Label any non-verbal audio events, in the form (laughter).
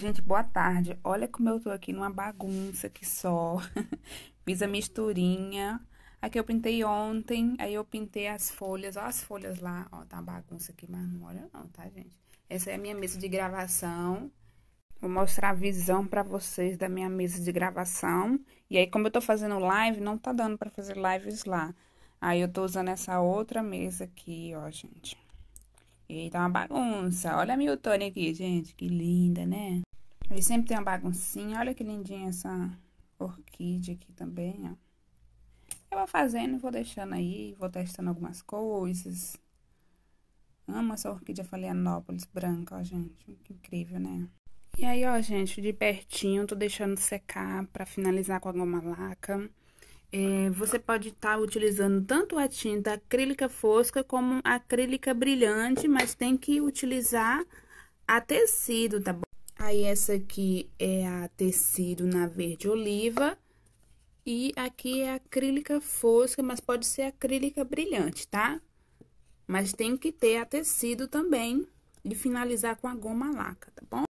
Gente, boa tarde. Olha como eu tô aqui numa bagunça que só. (laughs) Fiz a misturinha. Aqui eu pintei ontem, aí eu pintei as folhas. Ó as folhas lá. Ó, tá uma bagunça aqui, mas não olha não, tá, gente? Essa é a minha mesa de gravação. Vou mostrar a visão para vocês da minha mesa de gravação. E aí, como eu tô fazendo live, não tá dando para fazer lives lá. Aí, eu tô usando essa outra mesa aqui, ó, gente. E tá uma bagunça. Olha a Miltone aqui, gente. Que linda, né? ele sempre tem uma baguncinha. Olha que lindinha essa orquídea aqui também, ó. Eu vou fazendo, vou deixando aí, vou testando algumas coisas. Amo essa orquídea Falianópolis branca, ó, gente. Que incrível, né? E aí, ó, gente, de pertinho, tô deixando secar pra finalizar com a goma laca. É, você pode estar tá utilizando tanto a tinta acrílica fosca como acrílica brilhante, mas tem que utilizar a tecido, tá bom? Aí, essa aqui é a tecido na verde oliva. E aqui é acrílica fosca, mas pode ser acrílica brilhante, tá? Mas tem que ter a tecido também e finalizar com a goma laca, tá bom?